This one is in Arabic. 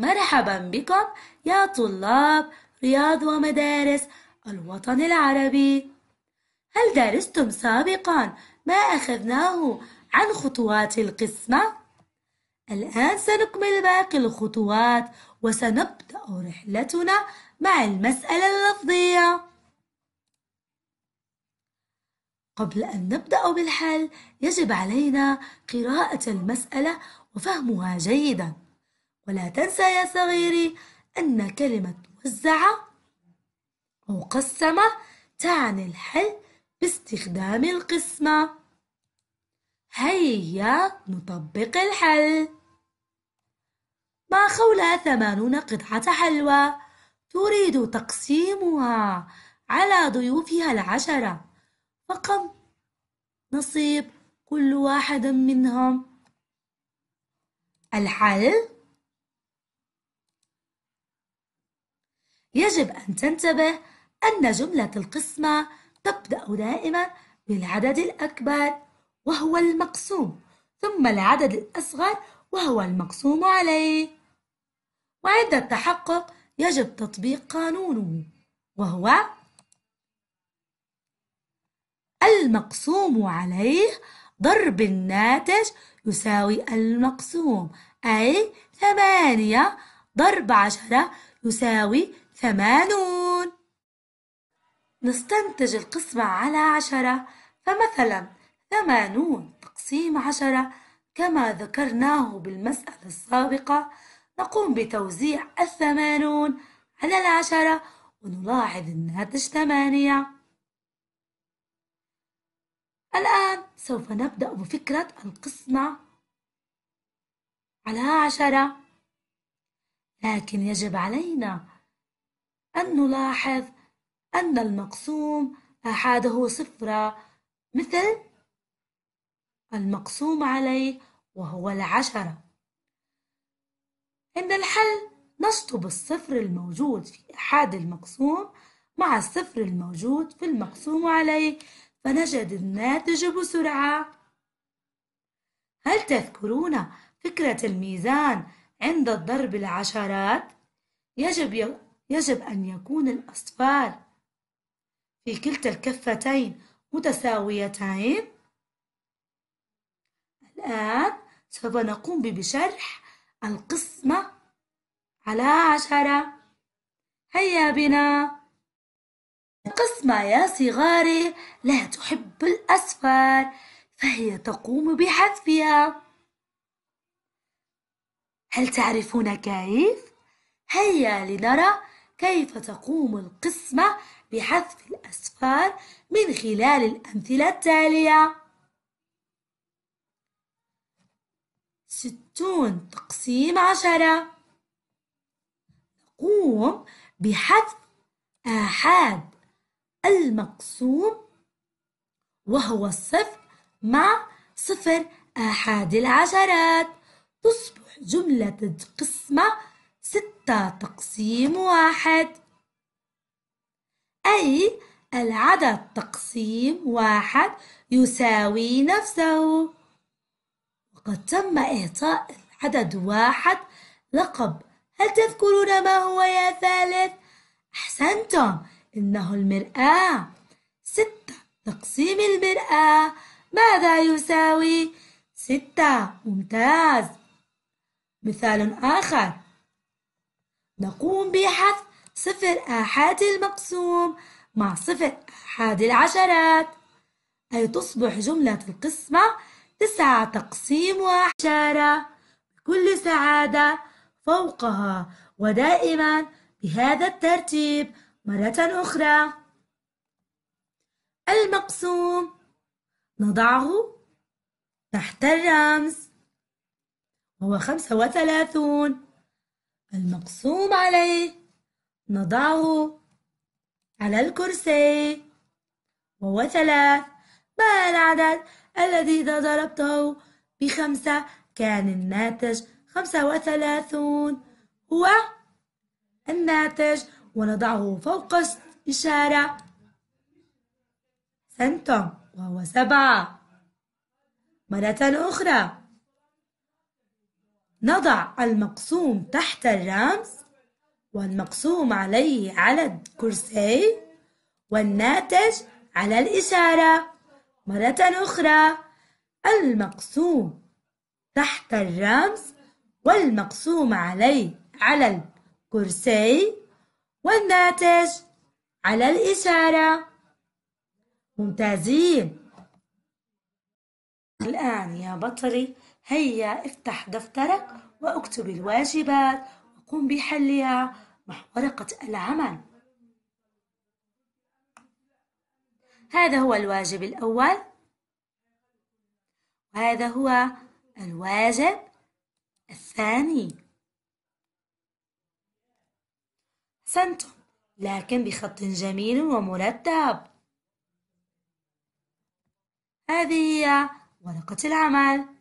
مرحبا بكم يا طلاب رياض ومدارس الوطن العربي هل درستم سابقا ما أخذناه عن خطوات القسمة؟ الآن سنكمل باقي الخطوات وسنبدأ رحلتنا مع المسألة اللفظية قبل أن نبدأ بالحل يجب علينا قراءة المسألة وفهمها جيداً ولا تنسى يا صغيري أن كلمة موزعة مقسمة تعني الحل باستخدام القسمة هيا نطبق الحل ما خولة ثمانون قطعة حلوى تريد تقسيمها على ضيوفها العشرة فقم نصيب كل واحد منهم الحل يجب أن تنتبه أن جملة القسمة تبدأ دائما بالعدد الأكبر وهو المقسوم ثم العدد الأصغر وهو المقسوم عليه وعند التحقق يجب تطبيق قانونه وهو المقسوم عليه ضرب الناتج يساوي المقسوم أي ثمانية ضرب عشرة يساوي ثمانون نستنتج القسمة على عشرة فمثلا ثمانون تقسيم عشرة كما ذكرناه بالمسألة السابقة نقوم بتوزيع الثمانون على العشرة ونلاحظ الناتج ثمانية الآن سوف نبدأ بفكرة القسمة على عشرة لكن يجب علينا أن نلاحظ أن المقسوم أحاده صفر مثل المقسوم عليه وهو العشرة عند الحل نشطب الصفر الموجود في أحد المقسوم مع الصفر الموجود في المقسوم عليه فنجد الناتج بسرعة هل تذكرون فكرة الميزان عند الضرب العشرات؟ يجب يجب أن يكون الأصفار في كلتا الكفتين متساويتين الآن سوف نقوم بشرح القسمة على عشرة هيا بنا القسمة يا صغاري لا تحب الأصفار فهي تقوم بحذفها هل تعرفون كيف؟ هيا لنرى كيف تقوم القسمة بحذف الأسفار من خلال الأمثلة التالية ستون تقسيم عشرة نقوم بحذف آحاد المقسوم وهو الصفر مع صفر آحاد العشرات تصبح جملة قسمة ستة تقسيم واحد أي العدد تقسيم واحد يساوي نفسه وقد تم إعطاء العدد واحد لقب هل تذكرون ما هو يا ثالث؟ أحسنتم إنه المرآة ستة تقسيم المرآة ماذا يساوي؟ ستة ممتاز مثال آخر نقوم بحذف صفر آحاد المقسوم مع صفر آحاد العشرات أي تصبح جملة القسمة تسعة تقسيم وعشرة بكل سعادة فوقها ودائما بهذا الترتيب مرة أخرى المقسوم نضعه تحت الرمز وهو خمسة وثلاثون المقسوم عليه نضعه على الكرسي وهو ثلاث ما العدد الذي إذا ضربته بخمسة كان الناتج خمسة وثلاثون هو الناتج ونضعه فوق إشارة سنتم وهو سبعة مرة أخرى نضع المقسوم تحت الرمز والمقسوم عليه على الكرسي والناتج على الإشارة مرة أخرى المقسوم تحت الرمز والمقسوم عليه على الكرسي والناتج على الإشارة ممتازين الآن يا بطري هيا افتح دفترك واكتب الواجبات وقم بحلها مع ورقة العمل هذا هو الواجب الأول وهذا هو الواجب الثاني أحسنتم لكن بخط جميل ومرتب هذه هي ورقة العمل